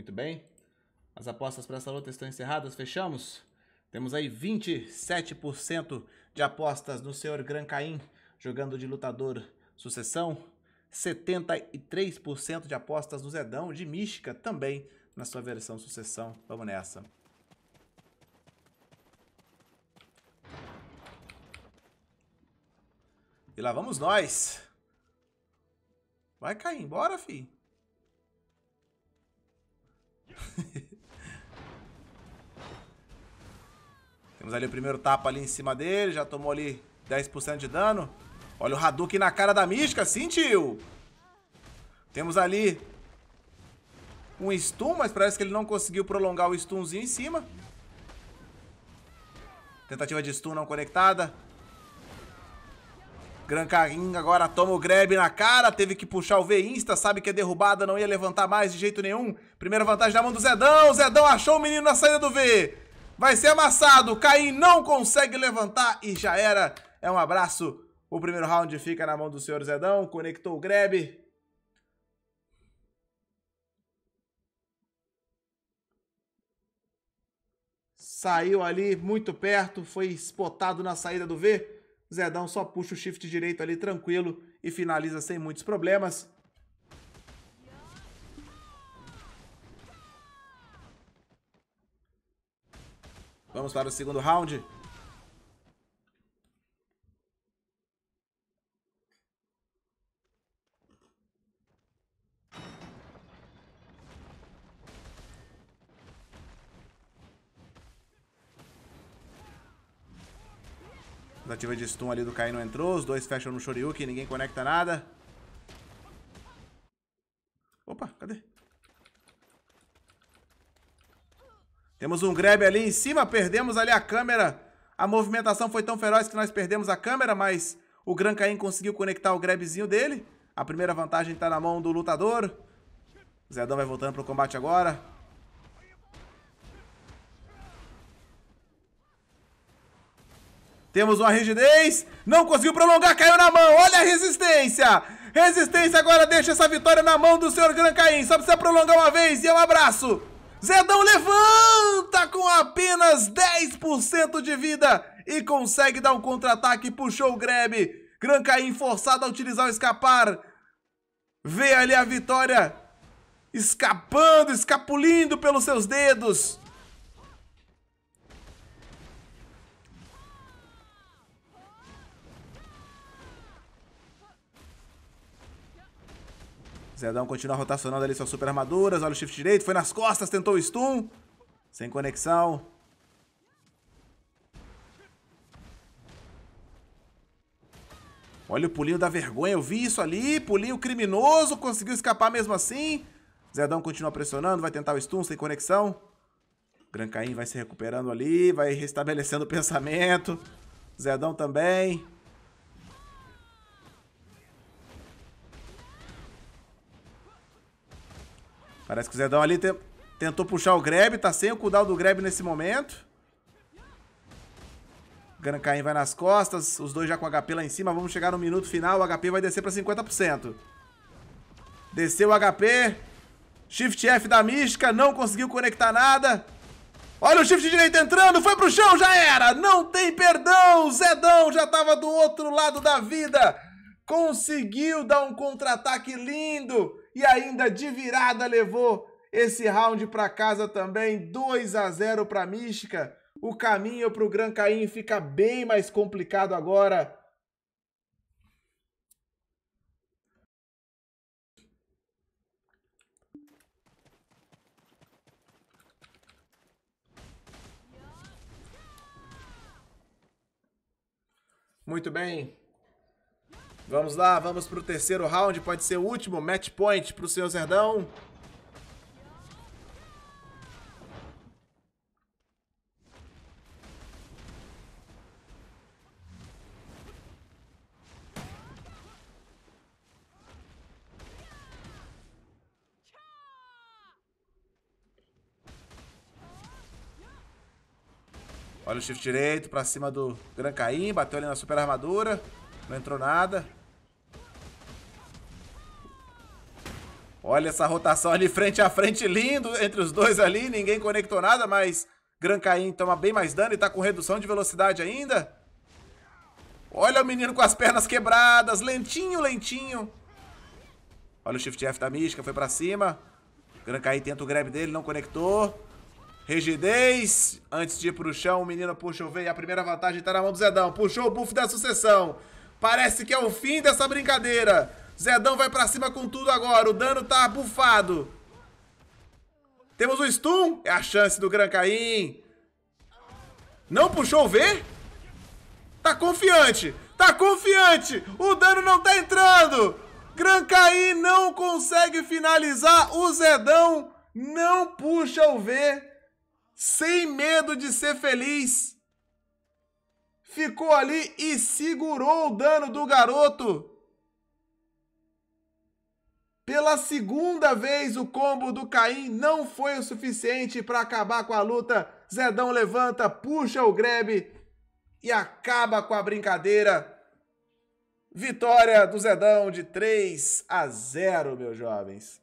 Muito bem. As apostas para essa luta estão encerradas, fechamos. Temos aí 27% de apostas no senhor Gran Caim jogando de lutador sucessão. 73% de apostas no Zedão de Mística também na sua versão sucessão. Vamos nessa. E lá vamos nós. Vai cair, embora, filho. Temos ali o primeiro tapa ali em cima dele. Já tomou ali 10% de dano. Olha o Hadouken na cara da mística. Sentiu! Temos ali um stun, mas parece que ele não conseguiu prolongar o stunzinho em cima. Tentativa de stun não conectada. Gran Carrinho agora toma o grab na cara, teve que puxar o V-Insta, sabe que é derrubada, não ia levantar mais de jeito nenhum. Primeira vantagem na mão do Zedão, Zedão achou o menino na saída do V. Vai ser amassado, Caim não consegue levantar e já era. É um abraço. O primeiro round fica na mão do senhor Zedão, conectou o grab. Saiu ali muito perto, foi spotado na saída do V. Zedão só puxa o shift direito ali tranquilo e finaliza sem muitos problemas. Vamos para o segundo round. Tentativa de stun ali do Kai não entrou. Os dois fecham no Shoryuken, ninguém conecta nada. Opa, cadê? Temos um grab ali em cima, perdemos ali a câmera. A movimentação foi tão feroz que nós perdemos a câmera, mas o Gran Caim conseguiu conectar o grabzinho dele. A primeira vantagem está na mão do lutador. O Zedão vai voltando pro combate agora. Temos uma rigidez. Não conseguiu prolongar, caiu na mão. Olha a resistência. Resistência agora deixa essa vitória na mão do senhor Gran Caim. Só precisa prolongar uma vez e é um abraço. Zedão levanta com apenas 10% de vida e consegue dar um contra-ataque. Puxou o grab. Gran Caim forçado a utilizar o escapar. Vê ali a vitória escapando, escapulindo pelos seus dedos. Zedão continua rotacionando ali suas super armaduras. Olha o shift direito. Foi nas costas, tentou o stun. Sem conexão. Olha o pulinho da vergonha. Eu vi isso ali. Pulinho criminoso. Conseguiu escapar mesmo assim. Zedão continua pressionando. Vai tentar o stun sem conexão. Gran Caim vai se recuperando ali. Vai restabelecendo o pensamento. Zedão também. Parece que o Zedão ali te... tentou puxar o grab. Tá sem o cooldown do grab nesse momento. Caim vai nas costas. Os dois já com HP lá em cima. Vamos chegar no minuto final. O HP vai descer pra 50%. Desceu o HP. Shift F da Mística. Não conseguiu conectar nada. Olha o shift direito entrando, foi pro chão, já era! Não tem perdão! Zedão já tava do outro lado da vida! Conseguiu dar um contra-ataque lindo! e ainda de virada levou esse round para casa também, 2 a 0 para Mística. O caminho para o Gran Caim fica bem mais complicado agora. Muito bem, Vamos lá, vamos pro terceiro round, pode ser o último match point pro senhor Zerdão. Olha o shift direito pra cima do Gran Caim, bateu ali na super armadura, não entrou nada. Olha essa rotação ali frente a frente, lindo entre os dois ali. Ninguém conectou nada, mas Gran Caim toma bem mais dano e tá com redução de velocidade ainda. Olha o menino com as pernas quebradas, lentinho, lentinho. Olha o Shift F da Mística, foi pra cima. Gran Caim tenta o grab dele, não conectou. Rigidez. Antes de ir pro chão, o menino puxa o V e a primeira vantagem tá na mão do Zedão. Puxou o buff da sucessão. Parece que é o fim dessa brincadeira. Zedão vai pra cima com tudo agora. O dano tá bufado. Temos o stun. É a chance do Gran Caim. Não puxou o V? Tá confiante. Tá confiante. O dano não tá entrando. Gran Caim não consegue finalizar. O Zedão não puxa o V. Sem medo de ser feliz. Ficou ali e segurou o dano do garoto. Pela segunda vez, o combo do Caim não foi o suficiente para acabar com a luta. Zedão levanta, puxa o grab e acaba com a brincadeira. Vitória do Zedão de 3 a 0, meus jovens.